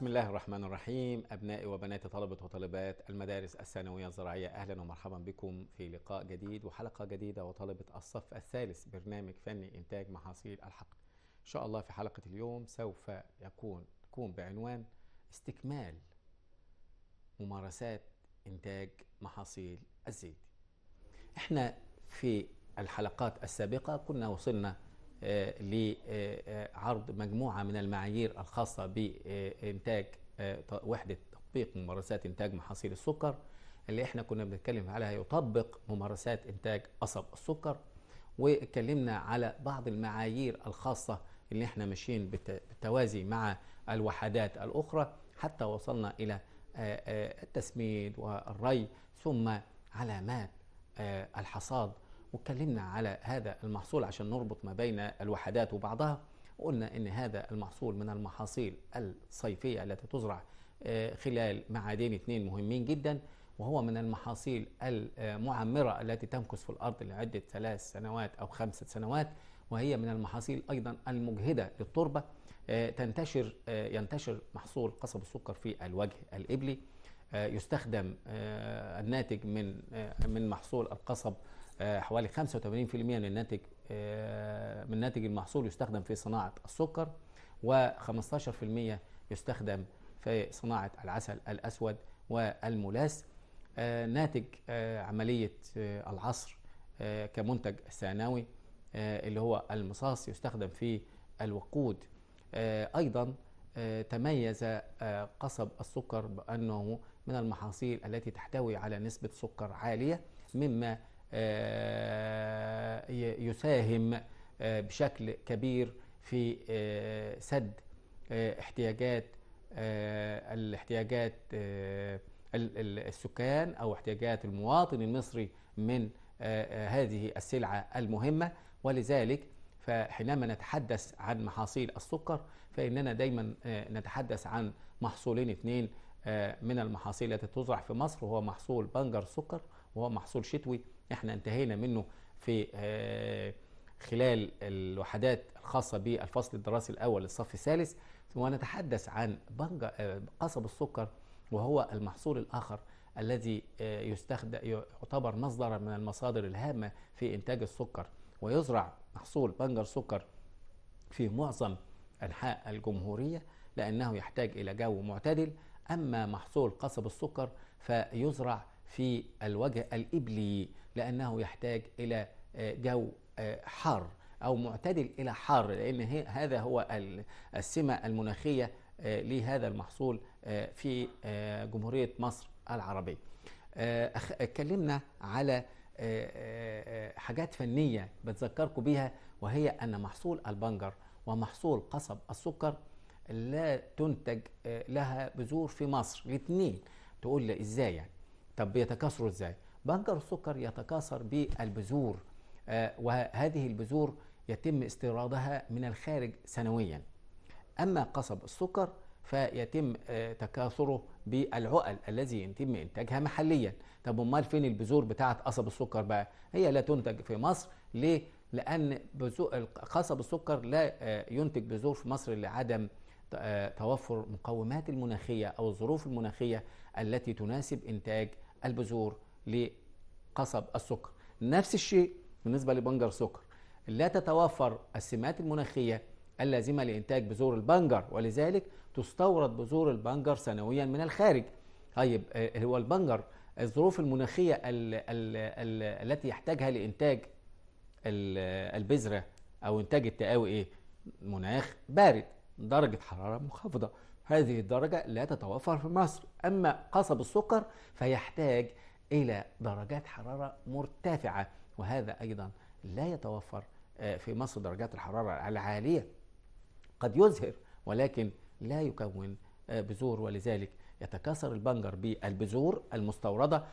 بسم الله الرحمن الرحيم أبنائي وبناتي طلبة وطالبات المدارس الثانوية الزراعية أهلا ومرحبا بكم في لقاء جديد وحلقة جديدة وطلبة الصف الثالث برنامج فني إنتاج محاصيل الحقل إن شاء الله في حلقة اليوم سوف يكون تكون بعنوان استكمال ممارسات إنتاج محاصيل الزيت احنا في الحلقات السابقة كنا وصلنا آه، لعرض آه، آه، مجموعة من المعايير الخاصة بإنتاج وحدة تطبيق ممارسات إنتاج محاصيل السكر اللي احنا كنا بنتكلم عليها يطبق ممارسات إنتاج قصب السكر واتكلمنا على بعض المعايير الخاصة اللي احنا ماشيين بالتوازي مع الوحدات الأخرى حتى وصلنا إلى التسميد والري ثم علامات الحصاد واتكلمنا على هذا المحصول عشان نربط ما بين الوحدات وبعضها وقلنا ان هذا المحصول من المحاصيل الصيفية التي تزرع آه، خلال معادين اثنين مهمين جدا وهو من المحاصيل المعمرة التي تمكث في الأرض لعدة ثلاث سنوات أو خمسة سنوات وهي من المحاصيل أيضا المجهدة للتربة آه، تنتشر آه، ينتشر محصول قصب السكر في الوجه الإبلي يستخدم الناتج من من محصول القصب آه، حوالي 85% من الناتج آه، من ناتج المحصول يستخدم في صناعة السكر و15% يستخدم في صناعة العسل الأسود والملاس آه، ناتج عملية العصر كمنتج ثانوي اللي هو المصاص يستخدم في الوقود أيضا تميز قصب السكر بأنه من المحاصيل التي تحتوي على نسبة سكر عالية مما آه، يساهم آه، بشكل كبير في آه، سد احتياجات الاحتياجات السكان او احتياجات المواطن المصري من هذه السلعه المهمه ولذلك فحينما نتحدث عن محاصيل السكر فاننا دايما نتحدث عن محصولين اثنين من المحاصيل التي تزرع في مصر وهو محصول بنجر السكر وهو محصول شتوي احنا انتهينا منه في آه، خلال الوحدات الخاصة بالفصل الدراسي الأول للصف الثالث ونتحدث عن بنجا آه، قصب السكر وهو المحصول الآخر الذي آه، يستخدم يعتبر مصدرا من المصادر الهامة في إنتاج السكر ويزرع محصول بنجر سكر في معظم أنحاء الجمهورية لأنه يحتاج إلى جو معتدل أما محصول قصب السكر فيزرع في الوجه الإبلي لأنه يحتاج إلى آه، جو آه، حار أو معتدل إلى حار لأن هذا هو السمة المناخية آه، لهذا المحصول في جمهورية مصر العربية اتكلمنا على حاجات فنية بتذكركم بيها وهي أن محصول البنجر ومحصول قصب السكر لا تنتج لها بذور في مصر الاثنين تقول لي ازاي يعني طب بيتكاثروا ازاي بنجر السكر يتكاثر بالبذور آه، وهذه البذور يتم استيرادها من الخارج سنويا اما قصب السكر فيتم آه، تكاثره بالعقل الذي يتم انتاجها محليا طب امال فين البذور بتاعت قصب السكر بقى هي لا تنتج في مصر ليه لان قصب السكر لا آه، ينتج بذور في مصر لعدم توفر مقومات المناخيه او الظروف المناخيه التي تناسب انتاج البذور لقصب السكر نفس الشيء بالنسبة لبنجر السكر لا تتوفر السمات المناخية اللازمة لإنتاج بذور البنجر ولذلك تستورد بذور البنجر سنويا من الخارج طيب آه، هو البنجر الظروف المناخية الـ الـ الـ التي يحتاجها لإنتاج البذرة أو إنتاج التقاوي إيه؟ مناخ بارد درجة حرارة منخفضة هذه الدرجة لا تتوفر في مصر أما قصب السكر فيحتاج إلى درجات حرارة مرتفعة وهذا أيضا لا يتوفر آه، في مصر درجات الحرارة العالية قد يزهر ولكن لا يكون آه، بذور ولذلك يتكاثر البنجر بالبذور المستوردة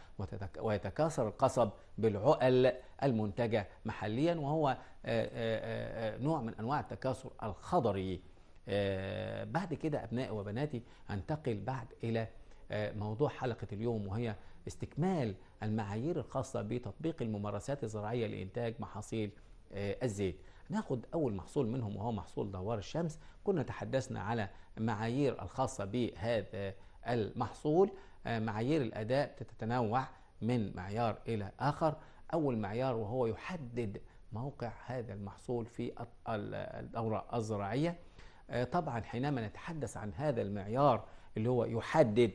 ويتكاثر القصب بالعقل المنتجة محليا وهو آه، نوع من أنواع التكاثر الخضري آه، بعد كده أبنائي وبناتي هنتقل بعد إلى آه، موضوع حلقة اليوم وهي استكمال المعايير الخاصة بتطبيق الممارسات الزراعية لإنتاج محاصيل آه، الزيت ناخد أول محصول منهم وهو محصول دوار الشمس كنا تحدثنا على معايير الخاصة بهذا المحصول معايير الأداء تتنوع من معيار إلى آخر أول معيار وهو يحدد موقع هذا المحصول في الدورة الزراعية آه، طبعا حينما نتحدث عن هذا المعيار اللي هو يحدد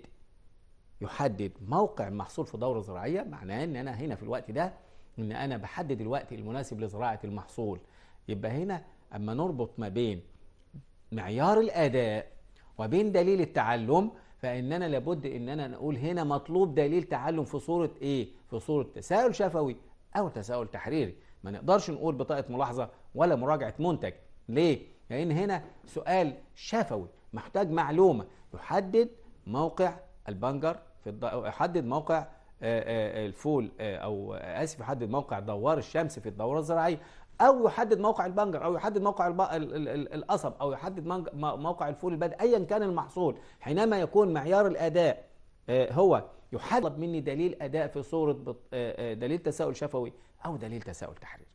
يحدد موقع المحصول في دورة زراعية معناه ان انا هنا في الوقت ده ان انا بحدد الوقت المناسب لزراعة المحصول يبقى هنا اما نربط ما بين معيار الاداء وبين دليل التعلم فاننا لابد ان انا نقول هنا مطلوب دليل تعلم في صورة ايه في صورة تساؤل شفوي او تساؤل تحريري ما نقدرش نقول بطاقة ملاحظة ولا مراجعة منتج ليه لأن هنا سؤال شفوي محتاج معلومة يحدد موقع البنجر في الض... يحدد موقع آه، آه، الفول آه، أو آسف يحدد موقع دوار الشمس في الدورة الزراعية أو يحدد موقع البنجر أو يحدد موقع الب... القصب أو يحدد موقع الفول البدء أيا كان المحصول حينما يكون معيار الأداء هو يحدد مني دليل أداء في صورة دليل تساؤل شفوي أو دليل تساؤل تحريري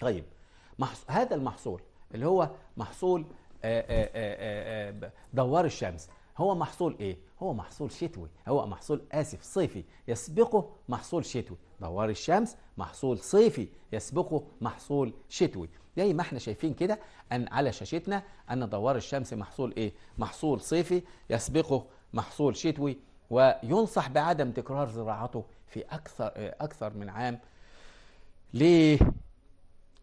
طيب محص... هذا المحصول اللي هو محصول آه، آه، آه، دوار الشمس هو محصول ايه هو محصول شتوي هو محصول اسف صيفي يسبقه محصول شتوي دوار الشمس محصول صيفي يسبقه محصول شتوي زي ما احنا شايفين كده ان على شاشتنا ان دوار الشمس محصول ايه محصول صيفي يسبقه محصول شتوي وينصح بعدم تكرار زراعته في اكثر اكثر من عام ليه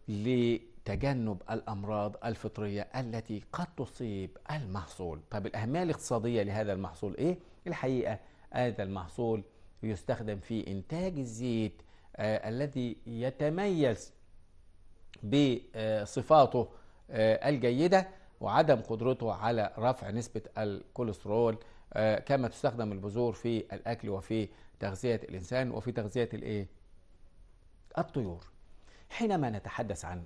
ليه تجنب الأمراض الفطرية التي قد تصيب المحصول طب الأهمية الاقتصادية لهذا المحصول إيه؟ الحقيقة هذا المحصول يستخدم في إنتاج الزيت آه الذي يتميز بصفاته آه الجيدة وعدم قدرته على رفع نسبة الكوليسترول آه كما تستخدم البذور في الأكل وفي تغذية الإنسان وفي تغذية الإيه؟ الطيور حينما نتحدث عن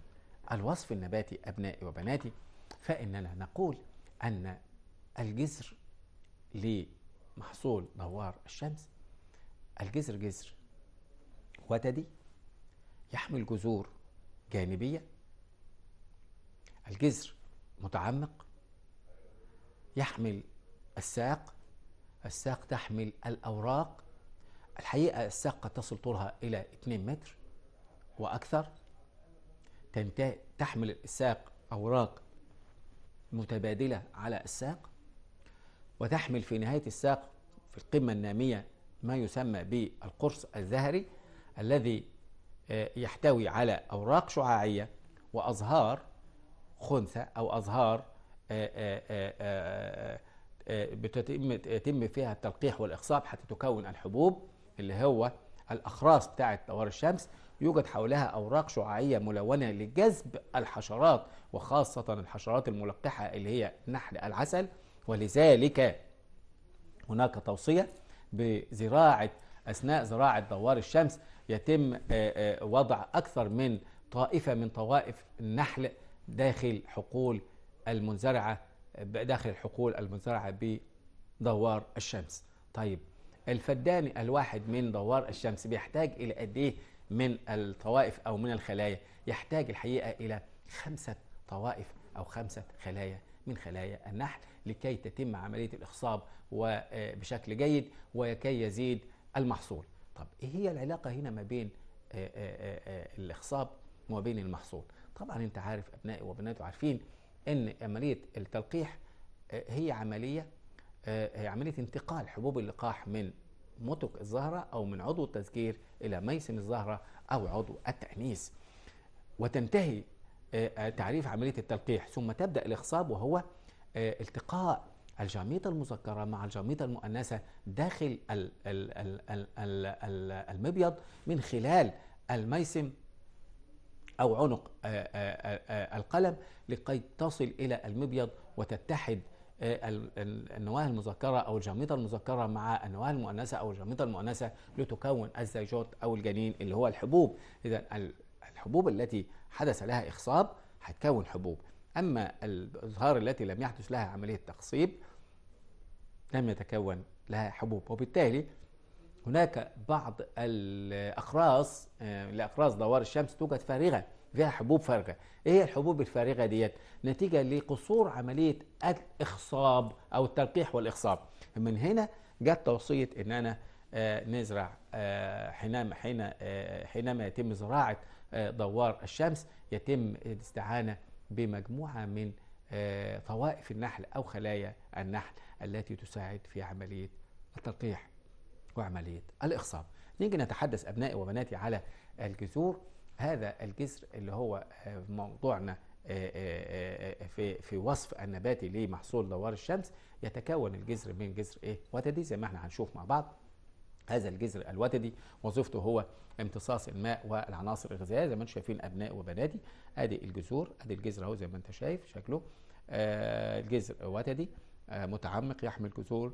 الوصف النباتي أبنائي وبناتي فإننا نقول أن الجذر لمحصول دوار الشمس الجذر جذر وتدي يحمل جذور جانبية الجذر متعمق يحمل الساق الساق تحمل الأوراق الحقيقة الساق قد تصل طولها إلى 2 متر وأكثر تنتهي تحمل الساق أوراق متبادلة على الساق وتحمل في نهاية الساق في القمة النامية ما يسمى بالقرص الزهري الذي آه، يحتوي على أوراق شعاعية وأزهار خنثى أو أزهار آه، آه، بتتم فيها التلقيح والإخصاب حتى تكون الحبوب اللي هو الأخراس بتاعة دوار الشمس يوجد حولها أوراق شعاعية ملونة لجذب الحشرات وخاصة الحشرات الملقحة اللي هي نحل العسل ولذلك هناك توصية بزراعة أثناء زراعة دوار الشمس يتم آه، آه، وضع أكثر من طائفة من طوائف النحل داخل حقول المنزرعة داخل حقول المنزرعة بدوار الشمس طيب الفدان الواحد من دوار الشمس بيحتاج إلى قد إيه من الطوائف أو من الخلايا يحتاج الحقيقة إلى خمسة طوائف أو خمسة خلايا من خلايا النحل لكي تتم عملية الإخصاب آه، بشكل جيد وكي يزيد المحصول طب إيه هي العلاقة هنا ما بين آه، آه، الإخصاب وما بين المحصول طبعا أنت عارف أبنائي وبناتي عارفين أن عملية التلقيح هي عملية هي عملية انتقال حبوب اللقاح من متك الزهرة أو من عضو التذكير إلى ميسم الزهرة أو عضو التأنيس وتنتهي آه، تعريف عملية التلقيح ثم تبدأ الإخصاب وهو آه، التقاء الجميطة المذكرة مع الجميطة المؤنثة داخل المبيض من خلال الميسم أو عنق آه، القلم لكي تصل إلى المبيض وتتحد آه، النواه المذكرة أو الجامدة المذكرة مع النواه المؤنثة أو الجامدة المؤنثة لتكون الزيجوت أو الجنين اللي هو الحبوب إذا الحبوب التي حدث لها إخصاب هتكون حبوب أما الأزهار التي لم يحدث لها عملية تخصيب لم يتكون لها حبوب وبالتالي هناك بعض الأقراص آه، لأقراص دوار الشمس توجد فارغة فيها حبوب فارغه ايه هي الحبوب الفارغه ديت نتيجه لقصور عمليه الاخصاب او التلقيح والاخصاب من هنا جت توصيه ان انا آه، نزرع آه، حينما حين آه، حينما يتم زراعه دوار الشمس يتم الاستعانه بمجموعه من طوائف النحل او خلايا النحل التي تساعد في عمليه التلقيح وعمليه الاخصاب نيجي نتحدث ابنائي وبناتي على الجذور هذا الجسر اللي هو آه، موضوعنا آه، آه، في في وصف النباتي لمحصول دوار الشمس يتكون الجذر من جذر ايه وتدي زي ما احنا هنشوف مع بعض هذا الجذر الوتدي وظيفته هو امتصاص الماء والعناصر الغذائيه زي ما انتم شايفين ابناء وبناتي ادي الجذور ادي الجذر اهو زي ما انت شايف شكله آه الجذر وتدي آه متعمق يحمل جذور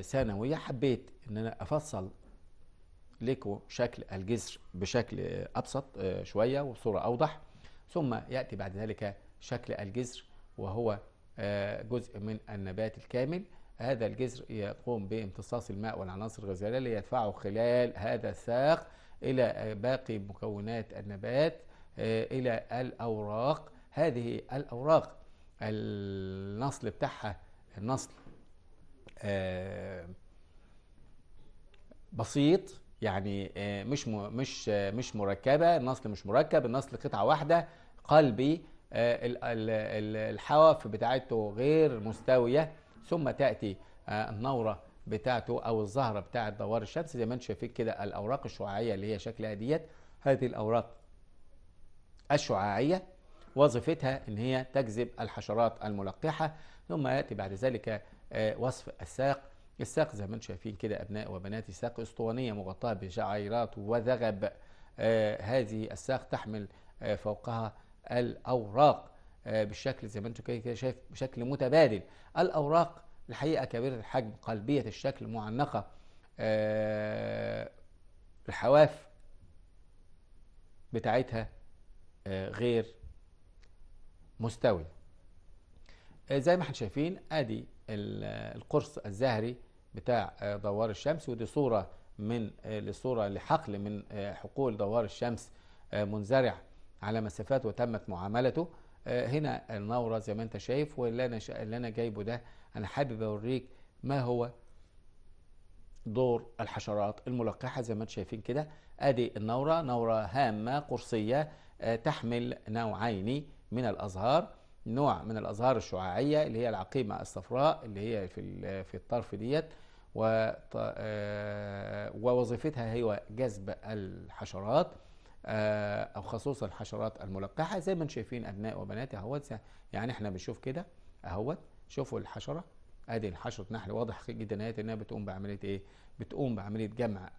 ثانويه آه حبيت ان انا افصل لكم شكل الجسر بشكل أبسط آه، شوية وصورة أوضح ثم يأتي بعد ذلك شكل الجسر وهو آه، جزء من النبات الكامل هذا الجسر يقوم بامتصاص الماء والعناصر الغذائية ليدفعه خلال هذا الساق إلى آه، باقي مكونات النبات إلى الأوراق هذه الأوراق النصل بتاعها النصل بسيط يعني آه، مش مش آه، مش مركبه النصل مش مركب النصل قطعه واحده قلبي آه، الحواف بتاعته غير مستويه ثم تاتي النوره بتاعته او الزهره بتاعه دوار الشمس زي ما انتم شايفين كده الاوراق الشعاعيه اللي هي شكلها ديت هذه الاوراق الشعاعيه وظيفتها ان هي تجذب الحشرات الملقحه ثم ياتي بعد ذلك وصف الساق الساق زي ما انتم شايفين كده أبناء وبناتي ساق أسطوانية مغطاة بشعيرات وذغب آه هذه الساق تحمل آه فوقها الأوراق آه بالشكل زي ما انتم كده شايف بشكل متبادل الأوراق الحقيقة كبيرة الحجم قلبية الشكل معنقة آه، الحواف بتاعتها آه، غير مستوي آه، زي ما احنا شايفين ادي القرص الزهري بتاع آه، دوار الشمس ودي صورة من آه، لصورة لحقل من آه، حقول دوار الشمس منزرع على مسافات وتمت معاملته هنا النورة زي ما انت شايف واللي انا اللي انا جايبه ده انا حابب اوريك ما هو دور الحشرات الملقحة زي ما انتم شايفين كده ادي النورة نورة هامة قرصية تحمل نوعين من الازهار نوع من الازهار الشعاعيه اللي هي العقيمه الصفراء اللي هي في في الطرف ديت آه، ووظيفتها هي جذب الحشرات آه، او خصوصا الحشرات الملقحه زي ما انتم شايفين ابناء وبنات اهوت يعني احنا بنشوف كده اهوت شوفوا الحشره ادي الحشره نحل واضح جدا هي انها بتقوم بعمليه ايه؟ بتقوم بعمليه جمع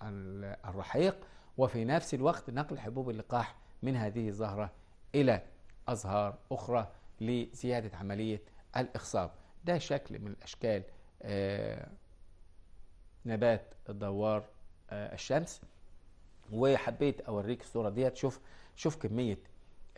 الرحيق وفي نفس الوقت نقل حبوب اللقاح من هذه الزهره الى ازهار اخرى لزيادة عملية الإخصاب ده شكل من الأشكال آه، نبات دوار آه، الشمس وحبيت أوريك الصورة ديت شوف شوف كمية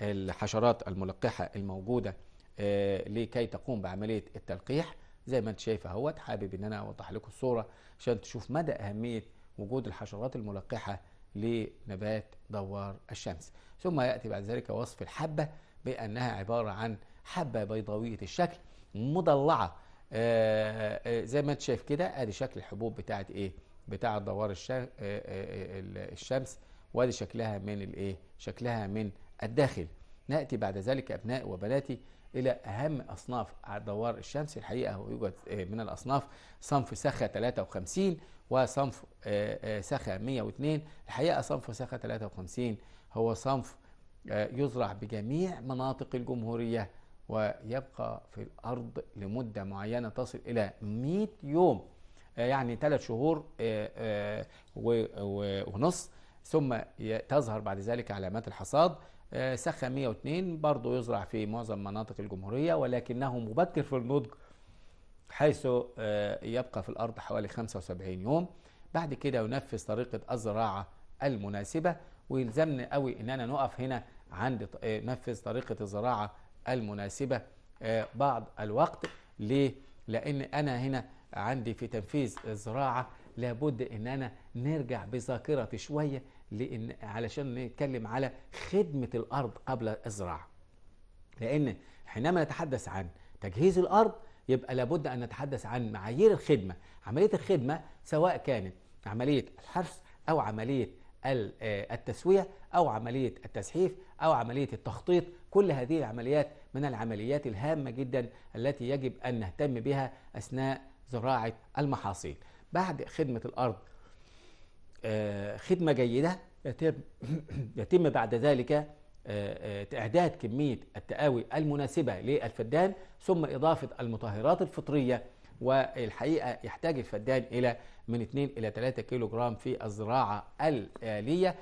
الحشرات الملقحة الموجودة آه، لكي تقوم بعملية التلقيح زي ما انت شايف اهوت حابب ان انا اوضح لكم الصوره عشان تشوف مدى اهميه وجود الحشرات الملقحه لنبات دوار الشمس ثم ياتي بعد ذلك وصف الحبه بأنها عبارة عن حبة بيضاوية الشكل مضلعة آه، آه، آه، زي ما انت شايف كده ادي شكل الحبوب بتاعت ايه بتاعت دوار الشمس وادي شكلها من الايه شكلها من الداخل ناتي بعد ذلك ابناء وبناتي الى اهم اصناف دوار الشمس الحقيقه هو يوجد من الاصناف صنف سخه 53 وصنف سخه 102 الحقيقه صنف سخه 53 هو صنف يزرع بجميع مناطق الجمهورية ويبقى في الأرض لمدة معينة تصل إلى 100 يوم آه، يعني ثلاث شهور آه، آه، ونص ثم تظهر بعد ذلك علامات الحصاد سخة 102 برضو يزرع في معظم مناطق الجمهورية ولكنه مبكر في النضج حيث يبقى في الأرض حوالي 75 يوم بعد كده ينفذ طريقة الزراعة المناسبة ويلزمنا قوي ان انا نقف هنا عند آه، نفذ طريقة الزراعة المناسبة آه، بعض الوقت ليه؟ لأن أنا هنا عندي في تنفيذ الزراعة لابد ان انا نرجع بذاكرتي شويه لان علشان نتكلم على خدمه الارض قبل الزراعه لان حينما نتحدث عن تجهيز الارض يبقى لابد ان نتحدث عن معايير الخدمه عمليه الخدمه سواء كانت عمليه الحرث او عمليه آه، التسويه أو عملية التسحيف أو عملية التخطيط كل هذه العمليات من العمليات الهامة جدا التي يجب أن نهتم بها أثناء زراعة المحاصيل بعد خدمة الأرض آه، خدمة جيدة يتم, يتم بعد ذلك آه، إعداد كمية التقاوي المناسبة للفدان ثم إضافة المطهرات الفطرية والحقيقة يحتاج الفدان إلى من 2 إلى 3 كيلو جرام في الزراعة الآلية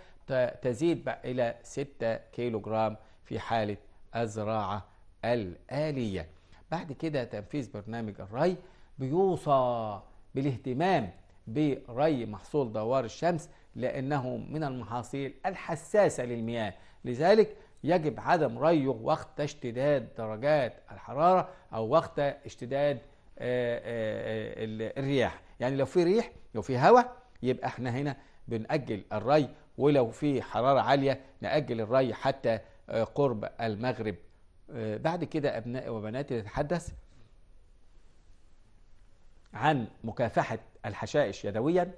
تزيد إلى 6 كيلو جرام في حالة الزراعة الآلية بعد كده تنفيذ برنامج الري بيوصى بالاهتمام بري محصول دوار الشمس لأنه من المحاصيل الحساسة للمياه لذلك يجب عدم ريه وقت اشتداد درجات الحرارة أو وقت اشتداد آه، آه، آه، الرياح يعني لو في ريح لو في هواء يبقى احنا هنا بنأجل الري ولو في حرارة عالية نأجل الري حتى آه، قرب المغرب آه، بعد كده أبنائي وبناتي نتحدث عن مكافحة الحشائش يدويا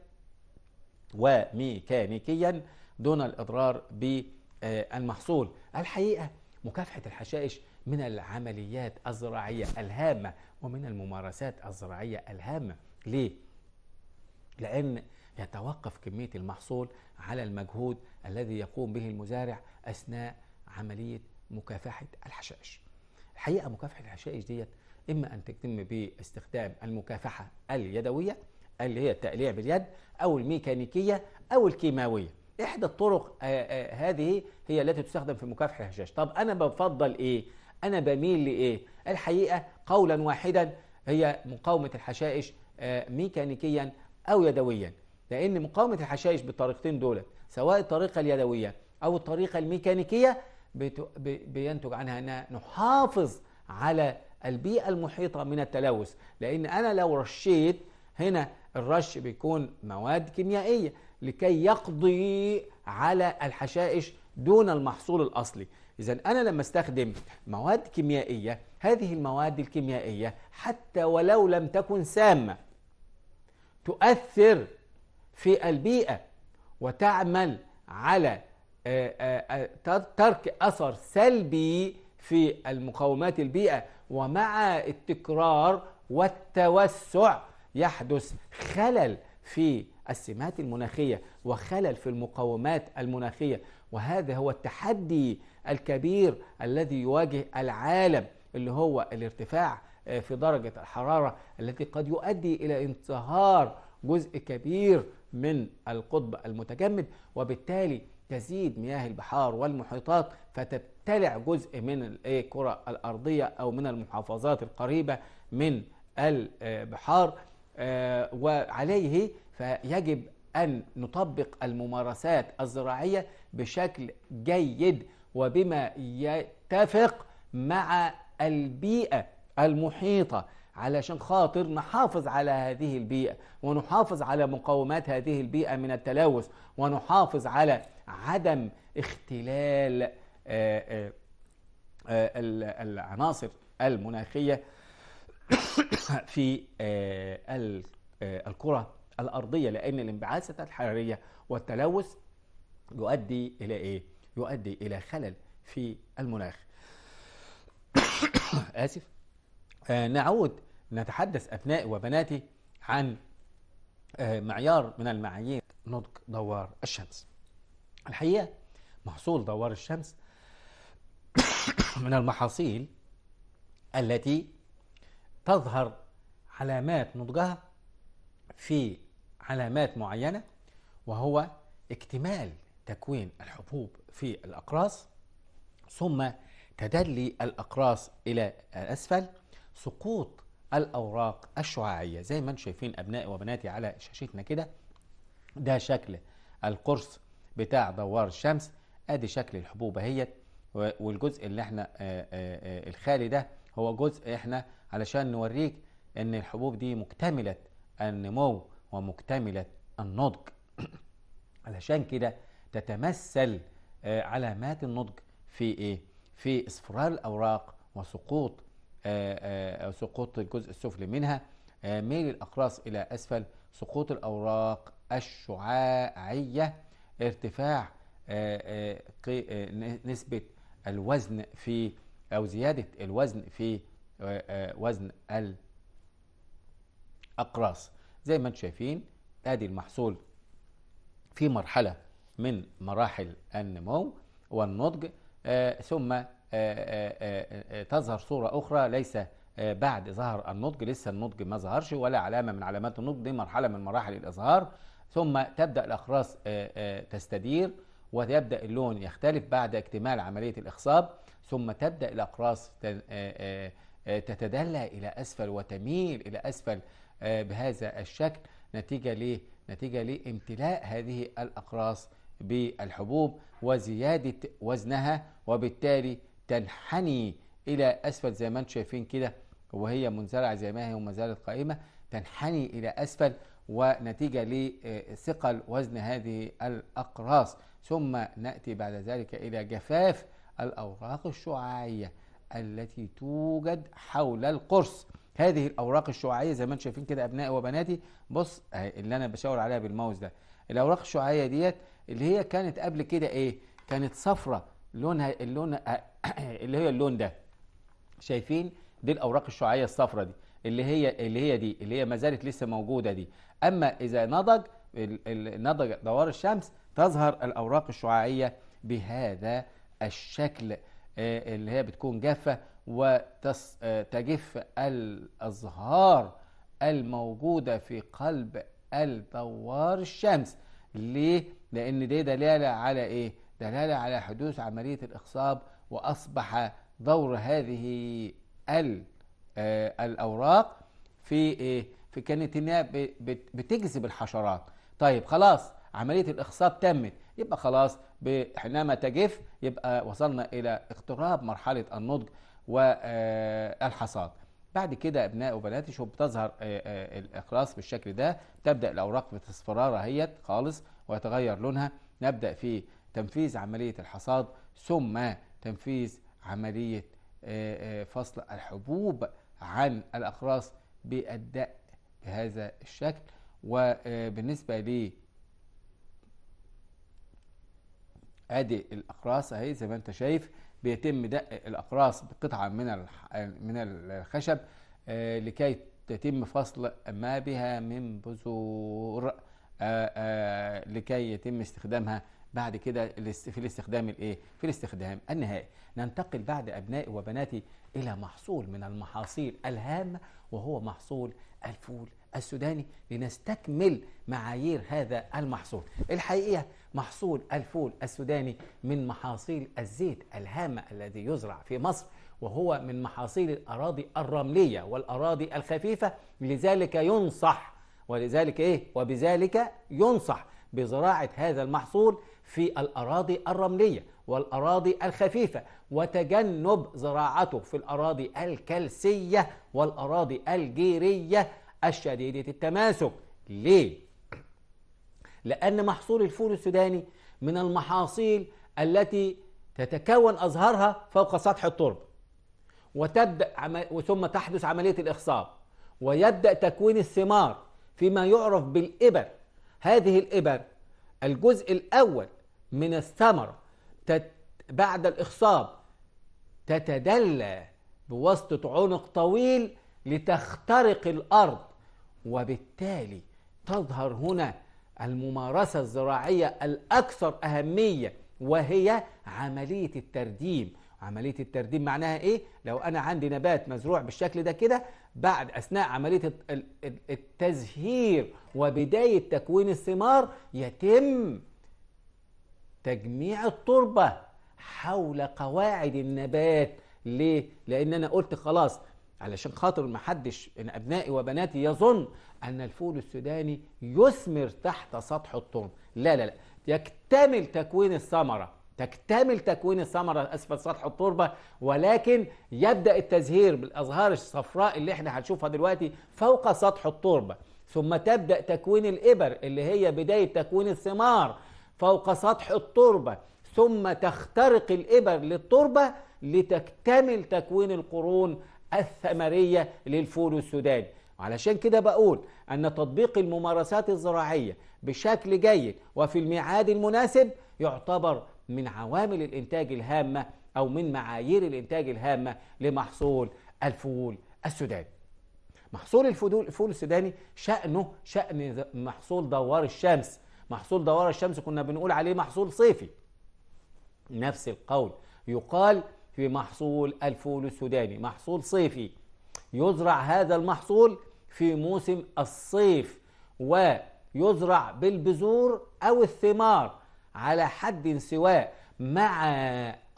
وميكانيكيا دون الإضرار بالمحصول الحقيقة مكافحة الحشائش من العمليات الزراعية الهامة ومن الممارسات الزراعية الهامة ليه؟ لأن يتوقف كمية المحصول على المجهود الذي يقوم به المزارع أثناء عملية مكافحة الحشائش الحقيقة مكافحة الحشائش ديت إما أن تتم باستخدام المكافحة اليدوية اللي هي التقليع باليد أو الميكانيكية أو الكيماوية إحدى الطرق آه، آه، هذه هي التي تستخدم في مكافحة الحشائش طب أنا بفضل إيه؟ أنا بميل لإيه؟ الحقيقة قولا واحدا هي مقاومة الحشائش آه، ميكانيكيا او يدويا لان مقاومه الحشائش بالطريقتين دولت سواء الطريقه اليدويه او الطريقه الميكانيكيه بينتج عنها ان نحافظ على البيئه المحيطه من التلوث لان انا لو رشيت هنا الرش بيكون مواد كيميائيه لكي يقضي على الحشائش دون المحصول الاصلي اذا انا لما استخدم مواد كيميائيه هذه المواد الكيميائيه حتى ولو لم تكن سامه تؤثر في البيئة وتعمل على آه، آه، آه، ترك أثر سلبي في المقاومات البيئة ومع التكرار والتوسع يحدث خلل في السمات المناخية وخلل في المقاومات المناخية وهذا هو التحدي الكبير الذي يواجه العالم اللي هو الارتفاع آه، في درجة الحرارة التي قد يؤدي إلى انتهار جزء كبير من القطب المتجمد وبالتالي تزيد مياه البحار والمحيطات فتبتلع جزء من الكرة إيه، الأرضية أو من المحافظات القريبة من البحار آه، وعليه فيجب أن نطبق الممارسات الزراعية بشكل جيد وبما يتفق مع البيئة المحيطة علشان خاطر نحافظ على هذه البيئة ونحافظ على مقاومات هذه البيئة من التلوث ونحافظ على عدم اختلال آه، آه، العناصر المناخية في آه، الكرة الأرضية لأن الانبعاثات الحرارية والتلوث يؤدي إلى إيه؟ يؤدي إلى خلل في المناخ آسف آه، نعود نتحدث أبنائي وبناتي عن آه، معيار من المعايير نضج دوار الشمس الحقيقة محصول دوار الشمس من المحاصيل التي تظهر علامات نضجها في علامات معينة وهو اكتمال تكوين الحبوب في الأقراص ثم تدلي الأقراص إلى الأسفل سقوط الاوراق الشعاعيه زي ما انتم شايفين ابنائي وبناتي على شاشتنا كده ده شكل القرص بتاع دوار الشمس ادي شكل الحبوبه اهيت والجزء اللي احنا آآ آه، آآ آه، آه، الخالي ده هو جزء احنا علشان نوريك ان الحبوب دي مكتمله النمو ومكتمله النضج علشان كده تتمثل علامات النضج في ايه في اصفرار الاوراق وسقوط آه، آه، سقوط الجزء السفلي منها آه، ميل الأقراص إلى أسفل سقوط الأوراق الشعاعية ارتفاع نسبة الوزن في أو زيادة الوزن في وزن الأقراص زي ما انتم شايفين ادي المحصول في مرحلة من مراحل النمو والنضج ثم آه، آه، آه، تظهر صورة أخرى ليس بعد ظهر النضج لسه النضج ما ظهرش ولا علامة من علامات النضج دي مرحلة من مراحل الإظهار ثم تبدأ الأخراس تستدير ويبدأ اللون يختلف بعد اكتمال عملية الإخصاب ثم تبدأ الأقراص تتدلى إلى أسفل وتميل إلى أسفل بهذا الشكل نتيجة ليه؟ نتيجة لامتلاء هذه الأقراص بالحبوب وزيادة وزنها وبالتالي تنحني إلى أسفل زي ما انتم شايفين كده وهي منزرعة زي ما هي وما زالت قائمة تنحني إلى أسفل ونتيجة لثقل وزن هذه الأقراص ثم نأتي بعد ذلك إلى جفاف الأوراق الشعاعية التي توجد حول القرص هذه الأوراق الشعاعية زي ما انتم شايفين كده أبنائي وبناتي بص اللي أنا بشاور عليها بالماوس ده الأوراق الشعاعية ديت اللي هي كانت قبل كده إيه كانت صفرة لونها اللون اللي هي اللون ده شايفين دي الاوراق الشعاعيه الصفراء دي اللي هي اللي هي دي اللي هي ما زالت لسه موجوده دي اما اذا نضج نضج دوار الشمس تظهر الاوراق الشعاعيه بهذا الشكل آه، اللي هي بتكون جافه وتجف آه، الازهار الموجوده في قلب الدوار الشمس ليه لان دي دلاله على ايه دلالة على حدوث عملية الإخصاب وأصبح دور هذه آه، الأوراق في آه، في كانت إنها بتجذب الحشرات طيب خلاص عملية الإخصاب تمت يبقى خلاص حينما تجف يبقى وصلنا إلى اقتراب مرحلة النضج والحصاد آه، بعد كده ابناء وبناتي شوف بتظهر الاقراص بالشكل ده تبدا الاوراق بتصفرار اهيت خالص ويتغير لونها نبدا في تنفيذ عملية الحصاد ثم تنفيذ عملية آه، آه، فصل الحبوب عن الأقراص بالدق بهذا الشكل وبالنسبة آه، لي ادي الاقراص اهي زي ما انت شايف بيتم دق الاقراص بقطعه من من الخشب لكي يتم فصل ما بها من بذور لكي يتم استخدامها بعد كده في الاستخدام الايه في الاستخدام النهائي ننتقل بعد ابنائي وبناتي الى محصول من المحاصيل الهامه وهو محصول الفول السوداني لنستكمل معايير هذا المحصول الحقيقه محصول الفول السوداني من محاصيل الزيت الهامه الذي يزرع في مصر وهو من محاصيل الاراضي الرمليه والاراضي الخفيفه لذلك ينصح ولذلك ايه وبذلك ينصح بزراعه هذا المحصول في الأراضي الرملية والأراضي الخفيفة وتجنب زراعته في الأراضي الكلسية والأراضي الجيرية الشديدة التماسك ليه؟ لأن محصول الفول السوداني من المحاصيل التي تتكون أزهارها فوق سطح التربة وتبدأ عمل... وثم تحدث عملية الإخصاب ويبدأ تكوين الثمار فيما يعرف بالإبر هذه الإبر الجزء الأول من الثمرة بعد الإخصاب تتدلى بواسطة عنق طويل لتخترق الأرض وبالتالي تظهر هنا الممارسة الزراعية الأكثر أهمية وهي عملية الترديم عملية الترديم معناها إيه؟ لو أنا عندي نبات مزروع بالشكل ده كده بعد أثناء عملية التزهير وبداية تكوين الثمار يتم تجميع التربة حول قواعد النبات ليه؟ لأن أنا قلت خلاص علشان خاطر ما حدش إن أبنائي وبناتي يظن أن الفول السوداني يثمر تحت سطح التربة لا لا لا يكتمل تكوين الثمرة تكتمل تكوين الثمرة أسفل سطح التربة ولكن يبدأ التزهير بالأزهار الصفراء اللي احنا هنشوفها دلوقتي فوق سطح التربة ثم تبدأ تكوين الإبر اللي هي بداية تكوين الثمار فوق سطح التربة ثم تخترق الإبر للتربة لتكتمل تكوين القرون الثمرية للفول السوداني علشان كده بقول أن تطبيق الممارسات الزراعية بشكل جيد وفي الميعاد المناسب يعتبر من عوامل الإنتاج الهامة أو من معايير الإنتاج الهامة لمحصول الفول السوداني محصول الفول السوداني شأنه شأن محصول دوار الشمس محصول دوار الشمس كنا بنقول عليه محصول صيفي نفس القول يقال في محصول الفول السوداني محصول صيفي يزرع هذا المحصول في موسم الصيف ويزرع بالبذور أو الثمار على حد سواء مع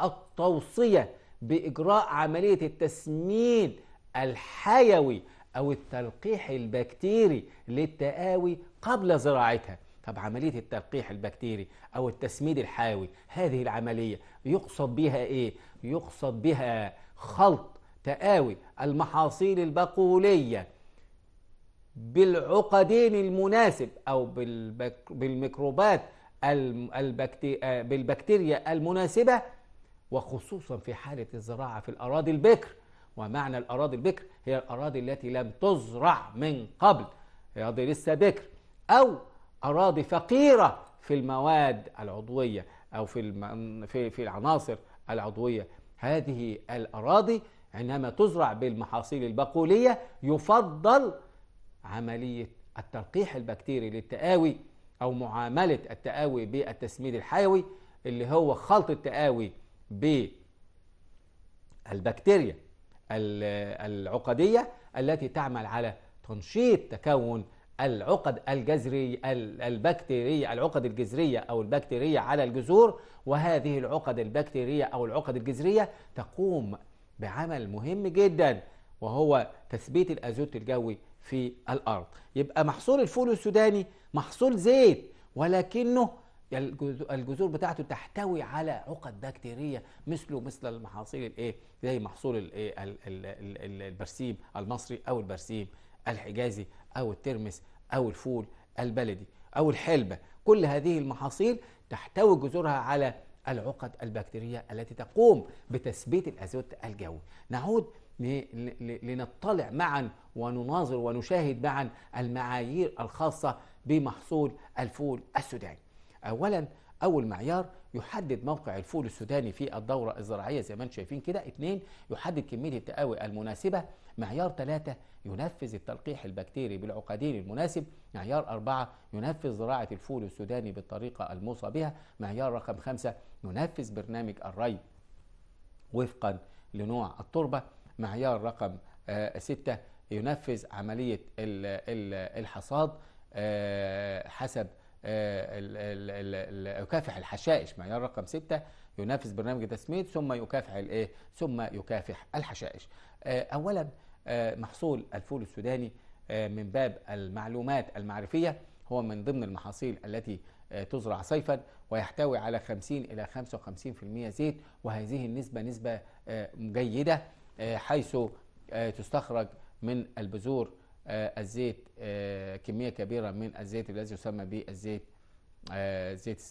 التوصية بإجراء عملية التسمين الحيوي أو التلقيح البكتيري للتقاوي قبل زراعتها طب عملية التلقيح البكتيري أو التسميد الحيوي هذه العملية يقصد بها إيه؟ يقصد بها خلط تآوي المحاصيل البقولية بالعقدين المناسب أو بالميكروبات البكتيريا بالبكتيريا المناسبة وخصوصا في حالة الزراعة في الأراضي البكر ومعنى الأراضي البكر هي الأراضي التي لم تزرع من قبل أراضي لسه بكر أو أراضي فقيرة في المواد العضوية أو في الم... في في العناصر العضوية هذه الأراضي عندما تزرع بالمحاصيل البقولية يفضل عملية التلقيح البكتيري للتآوي أو معاملة التآوي بالتسميد الحيوي اللي هو خلط التآوي بالبكتيريا العقدية التي تعمل على تنشيط تكون العقد الجذري البكتيرية العقد الجذرية أو البكتيرية على الجذور وهذه العقد البكتيرية أو العقد الجذرية تقوم بعمل مهم جدا وهو تثبيت الأزوت الجوي في الأرض يبقى محصول الفول السوداني محصول زيت ولكنه الجذور بتاعته تحتوي على عقد بكتيريه مثله مثل المحاصيل الايه زي محصول البرسيم المصري او البرسيم الحجازي أو الترمس أو الفول البلدي أو الحلبة كل هذه المحاصيل تحتوي جذورها على العقد البكتيرية التي تقوم بتثبيت الأزوت الجوي نعود لنطلع معا ونناظر ونشاهد معا المعايير الخاصة بمحصول الفول السوداني أولا أول معيار يحدد موقع الفول السوداني في الدورة الزراعية زي ما انتم شايفين كده اثنين يحدد كمية التقاوي المناسبة معيار ثلاثة ينفذ التلقيح البكتيري بالعقدين المناسب معيار أربعة ينفذ زراعة الفول السوداني بالطريقة الموصى بها معيار رقم خمسة ينفذ برنامج الري وفقا لنوع التربة معيار رقم آه، ستة ينفذ عملية الحصاد آه، حسب آه، يكافح الحشائش معيار رقم ستة ينفذ برنامج التسميد ثم يكافح الايه ثم يكافح الحشائش اولا آه، محصول الفول السوداني آه، من باب المعلومات المعرفية هو من ضمن المحاصيل التي آه، تزرع صيفا ويحتوي على 50 إلى 55% زيت وهذه النسبة نسبة جيدة حيث تستخرج من البذور الزيت كمية كبيرة من الزيت الذي يسمى بالزيت زيت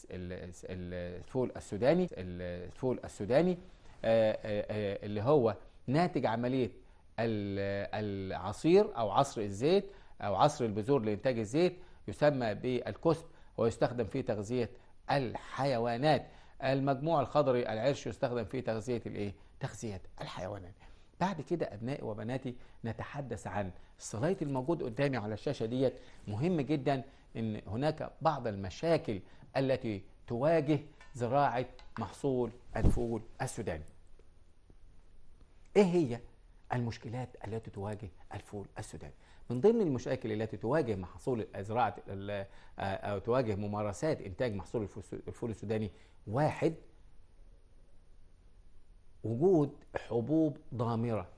الفول السوداني الفول السوداني اللي هو ناتج عملية العصير أو عصر الزيت أو عصر البذور لإنتاج الزيت يسمى بالكسب ويستخدم في تغذية الحيوانات المجموع الخضري العرش يستخدم في تغذية الإيه؟ تغذية الحيوانات بعد كده أبنائي وبناتي نتحدث عن السلايد الموجود قدامي على الشاشة ديت مهم جدا أن هناك بعض المشاكل التي تواجه زراعة محصول الفول السوداني إيه هي؟ المشكلات التي تواجه الفول السوداني من ضمن المشاكل التي تواجه محصول الزراعة أو آه، آه، تواجه ممارسات إنتاج محصول الفول السوداني واحد وجود حبوب ضامرة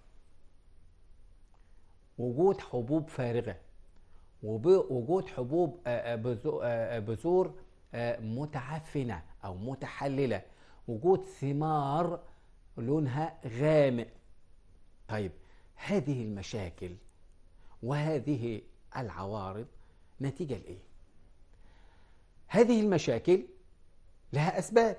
وجود حبوب فارغة وجود حبوب آه، بذور متعفنة أو متحللة وجود ثمار لونها غامق طيب هذه المشاكل وهذه العوارض نتيجة لإيه؟ هذه المشاكل لها أسباب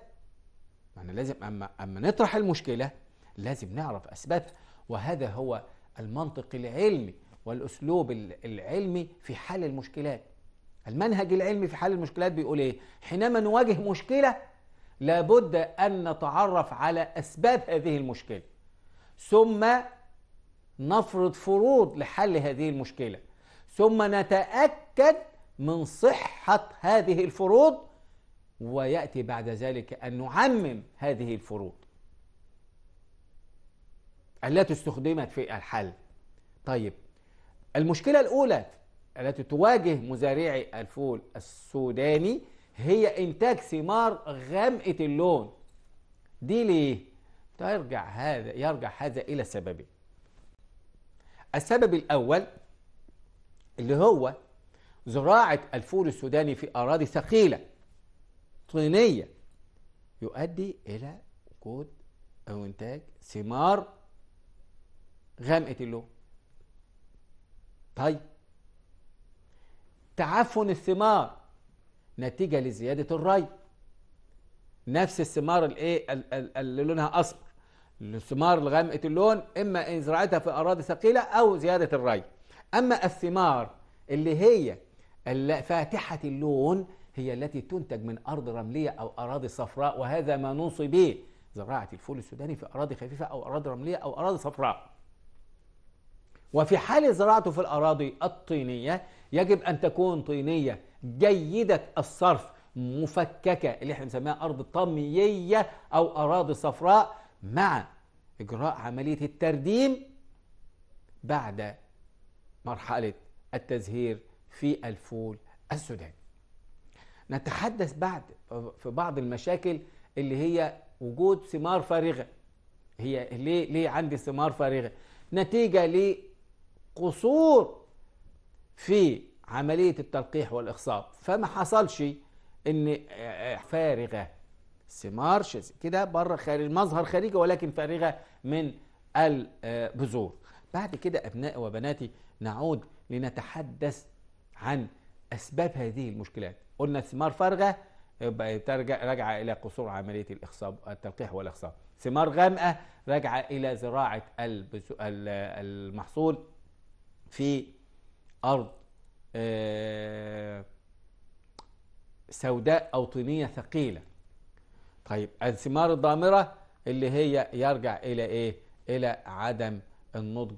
أنا لازم أما, أما نطرح المشكلة لازم نعرف أسبابها وهذا هو المنطق العلمي والأسلوب العلمي في حل المشكلات المنهج العلمي في حل المشكلات بيقول إيه؟ حينما نواجه مشكلة لابد أن نتعرف على أسباب هذه المشكلة ثم نفرض فروض لحل هذه المشكلة ثم نتأكد من صحة هذه الفروض ويأتي بعد ذلك أن نعمم هذه الفروض التي استخدمت في الحل طيب المشكلة الأولى التي تواجه مزارعي الفول السوداني هي إنتاج ثمار غامقة اللون دي ليه؟ ترجع هذا يرجع هذا إلى سببين السبب الأول اللي هو زراعة الفول السوداني في أراضي ثقيلة طينية يؤدي إلى وجود أو إنتاج ثمار غامقة اللون طيب تعفن الثمار نتيجة لزيادة الري نفس الثمار الايه اللي لونها اصفر الثمار الغامقة اللون إما إن زراعتها في أراضي ثقيلة أو زيادة الري أما الثمار اللي هي فاتحة اللون هي التي تنتج من أرض رملية أو أراضي صفراء وهذا ما نوصي به زراعة الفول السوداني في أراضي خفيفة أو أراضي رملية أو أراضي صفراء وفي حال زراعته في الأراضي الطينية يجب أن تكون طينية جيدة الصرف مفككة اللي احنا بنسميها أرض طميية أو أراضي صفراء مع إجراء عملية الترديم بعد مرحلة التزهير في الفول السوداني نتحدث بعد في بعض المشاكل اللي هي وجود ثمار فارغة هي ليه ليه عندي ثمار فارغة نتيجة لقصور في عملية التلقيح والإخصاب فما حصلش إن آه، آه، فارغة ثمار كده بره خارج المظهر خارجه ولكن فارغه من البذور بعد كده ابنائي وبناتي نعود لنتحدث عن اسباب هذه المشكلات قلنا الثمار فارغه يبقى ترجع راجعه الى قصور عمليه الاخصاب التلقيح والاخصاب ثمار غامقه راجعه الى زراعه المحصول في ارض آه، سوداء او طينيه ثقيله طيب الثمار الضامرة اللي هي يرجع إلى إيه؟ إلى عدم النضج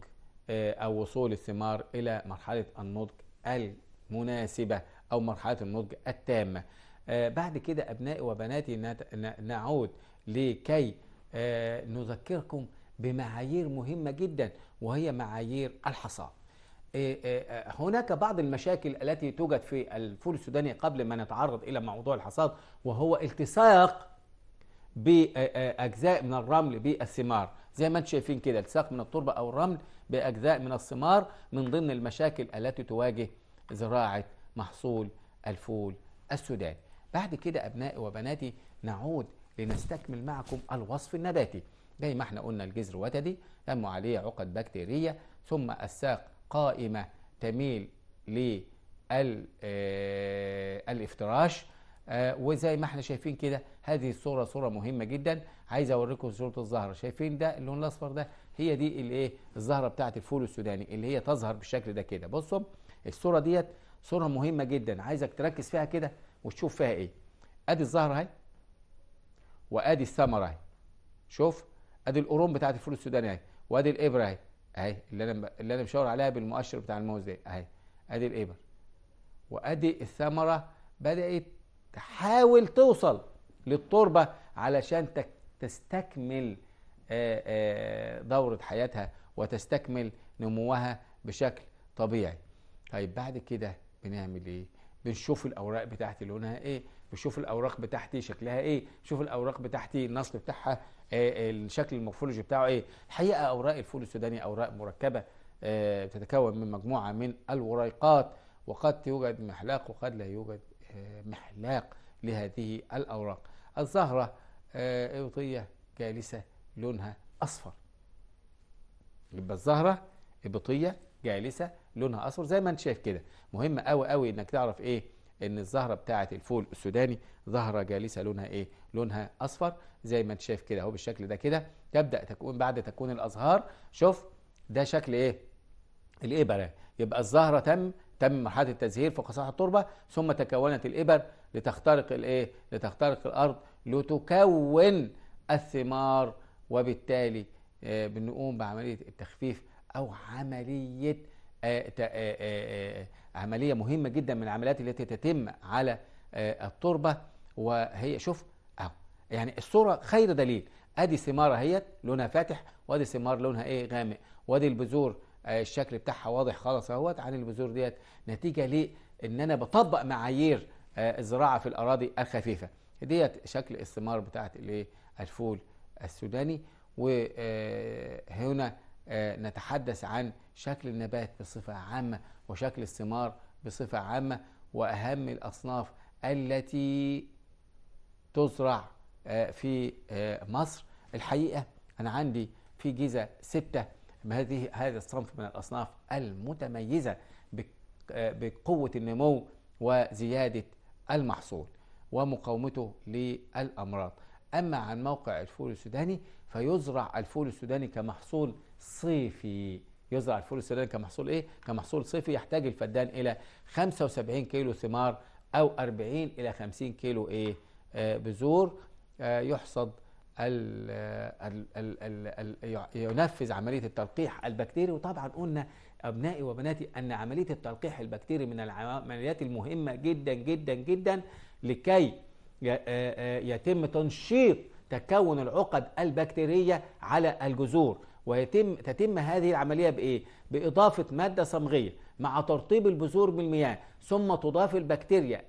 آه، أو وصول الثمار إلى مرحلة النضج المناسبة أو مرحلة النضج التامة آه، بعد كده أبنائي وبناتي نعود لكي آه، نذكركم بمعايير مهمة جدا وهي معايير الحصاد هناك بعض المشاكل التي توجد في الفول السوداني قبل ما نتعرض إلى موضوع الحصاد وهو التصاق باجزاء من الرمل بالثمار زي ما انتم شايفين كده الصاق من التربه او الرمل باجزاء من الثمار من ضمن المشاكل التي تواجه زراعه محصول الفول السوداني بعد كده ابنائي وبناتي نعود لنستكمل معكم الوصف النباتي زي ما احنا قلنا الجذر وتدي تم عليه عقد بكتيريه ثم الساق قائمه تميل للافتراش آه، آه، وزي ما احنا شايفين كده هذه الصوره صوره مهمه جدا عايز اوريكم صوره الزهره شايفين ده اللون الاصفر ده هي دي الايه الزهره بتاعه الفول السوداني اللي هي تظهر بالشكل ده كده بصوا الصوره ديت صوره مهمه جدا عايزك تركز فيها كده وتشوف فيها ايه ادي الزهره اهي وادي الثمره اهي شوف ادي القرون بتاعه الفول السوداني اهي وادي الابره اهي اهي اللي انا اللي انا مشاور عليها بالمؤشر بتاع الموز ده اهي ادي الابر وادي الثمره بدات تحاول توصل للتربة علشان تستكمل دورة حياتها وتستكمل نموها بشكل طبيعي طيب بعد كده بنعمل ايه بنشوف الاوراق بتاعتي لونها ايه بنشوف الاوراق بتاعتي شكلها ايه بنشوف الاوراق بتاعتي النصل بتاعها الشكل المورفولوجي بتاعه ايه الحقيقه اوراق الفول السوداني اوراق مركبه بتتكون من مجموعه من الوريقات وقد يوجد محلاق وقد لا يوجد آه، محلاق لهذه الأوراق الزهرة إبطية آه، جالسة لونها أصفر يبقى الزهرة إبطية جالسة لونها أصفر زي ما أنت شايف كده مهم قوي قوي إنك تعرف إيه إن الزهرة بتاعة الفول السوداني زهرة جالسة لونها إيه لونها أصفر زي ما أنت شايف كده أهو بالشكل ده كده تبدأ تكون بعد تكون الأزهار شوف ده شكل إيه الإبرة يبقى الزهرة تم تم مرحله التزهير في قصاح التربه ثم تكونت الابر لتخترق الايه لتخترق الارض لتكون الثمار وبالتالي آه، بنقوم بعمليه التخفيف او عمليه آه، آه، عمليه مهمه جدا من العمليات التي تتم على التربه وهي شوف اهو يعني الصوره خير دليل ادي ثماره هي لونها فاتح وادي ثمار لونها ايه غامق وادي البذور آه، الشكل بتاعها واضح خالص اهوت عن البذور ديت نتيجه لان انا بطبق معايير آه، الزراعه في الاراضي الخفيفه ديت شكل الثمار بتاعت إيه؟ الفول السوداني وهنا آه، نتحدث عن شكل النبات بصفه عامه وشكل الثمار بصفه عامه واهم الاصناف التي تزرع في مصر الحقيقه انا عندي في جيزه سته هذه هذا الصنف من الأصناف المتميزة بقوة النمو وزيادة المحصول ومقاومته للأمراض أما عن موقع الفول السوداني فيزرع الفول السوداني كمحصول صيفي يزرع الفول السوداني كمحصول ايه كمحصول صيفي يحتاج الفدان الى 75 كيلو ثمار او 40 الى 50 كيلو ايه آه بذور آه يحصد ال ال ال ينفذ عملية التلقيح البكتيري وطبعا قلنا أبنائي وبناتي أن عملية التلقيح البكتيري من العمليات المهمة جدا جدا جدا لكي يتم تنشيط تكون العقد البكتيرية على الجذور ويتم تتم هذه العملية بإيه؟ بإضافة مادة صمغية مع ترطيب البذور بالمياه ثم تضاف البكتيريا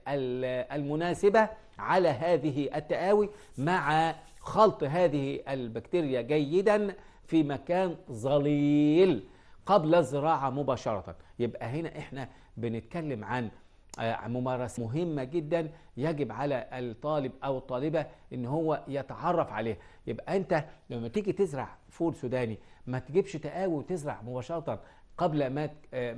المناسبة على هذه التآوي مع خلط هذه البكتيريا جيدا في مكان ظليل قبل الزراعة مباشرة يبقى هنا احنا بنتكلم عن آه، ممارسة مهمة جدا يجب على الطالب أو الطالبة إن هو يتعرف عليها يبقى أنت لما تيجي تزرع فول سوداني ما تجيبش تقاوي وتزرع مباشرة قبل ما آه،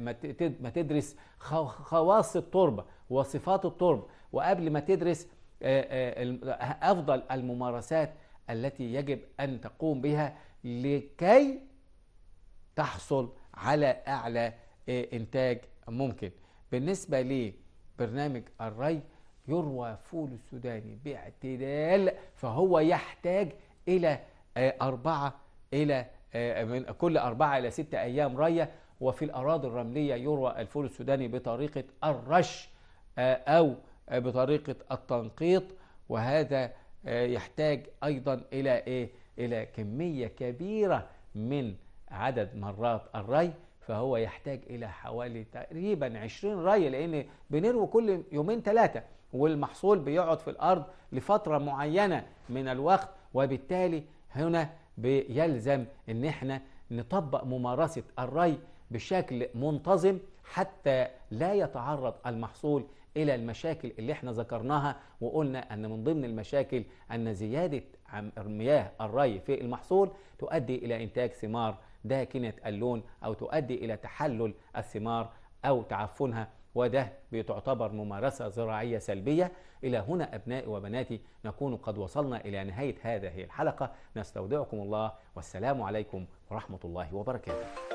ما تدرس خواص التربة وصفات التربة وقبل ما تدرس آه، آه، افضل الممارسات التي يجب ان تقوم بها لكي تحصل على اعلى آه، انتاج ممكن بالنسبه لبرنامج الري يروى فول السوداني باعتدال فهو يحتاج الى أربعة إلى من كل أربعة إلى ستة أيام رية وفي الأراضي الرملية يروى الفول السوداني بطريقة الرش أو آه، بطريقة التنقيط وهذا آه، يحتاج أيضا إلى إيه؟ إلى كمية كبيرة من عدد مرات الري فهو يحتاج إلى حوالي تقريبا 20 ري لأن بنروي كل يومين ثلاثة والمحصول بيقعد في الأرض لفترة معينة من الوقت وبالتالي هنا بيلزم إن إحنا نطبق ممارسة الري بشكل منتظم حتى لا يتعرض المحصول إلى المشاكل اللي احنا ذكرناها وقلنا أن من ضمن المشاكل أن زيادة مياه الري في المحصول تؤدي إلى إنتاج ثمار داكنة اللون أو تؤدي إلى تحلل الثمار أو تعفنها وده بتعتبر ممارسة زراعية سلبية إلى هنا أبنائي وبناتي نكون قد وصلنا إلى نهاية هذه الحلقة نستودعكم الله والسلام عليكم ورحمة الله وبركاته